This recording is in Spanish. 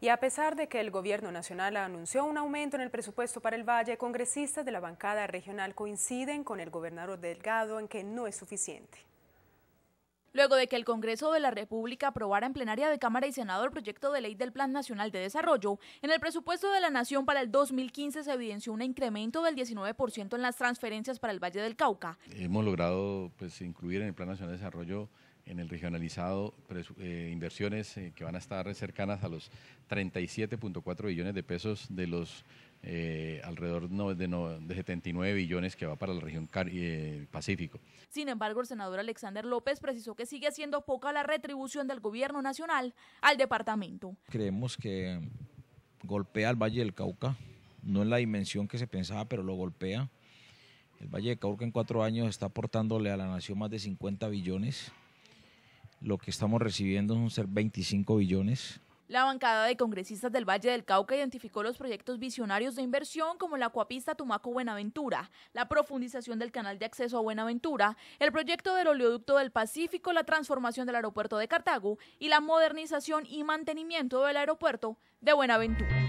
Y a pesar de que el Gobierno Nacional anunció un aumento en el presupuesto para el Valle, congresistas de la bancada regional coinciden con el gobernador Delgado en que no es suficiente. Luego de que el Congreso de la República aprobara en plenaria de Cámara y Senado el proyecto de ley del Plan Nacional de Desarrollo, en el presupuesto de la Nación para el 2015 se evidenció un incremento del 19% en las transferencias para el Valle del Cauca. Hemos logrado pues, incluir en el Plan Nacional de Desarrollo en el regionalizado eh, inversiones eh, que van a estar cercanas a los 37.4 billones de pesos de los eh, alrededor de, 79 billones que va para la región eh, Pacífico. Sin embargo, el senador Alexander López precisó que sigue siendo poca la retribución del gobierno nacional al departamento. Creemos que golpea al Valle del Cauca, no en la dimensión que se pensaba, pero lo golpea. El Valle del Cauca en cuatro años está aportándole a la nación más de 50 billones. Lo que estamos recibiendo son ser 25 billones la bancada de congresistas del Valle del Cauca identificó los proyectos visionarios de inversión como la acuapista Tumaco-Buenaventura, la profundización del canal de acceso a Buenaventura, el proyecto del oleoducto del Pacífico, la transformación del aeropuerto de Cartago y la modernización y mantenimiento del aeropuerto de Buenaventura.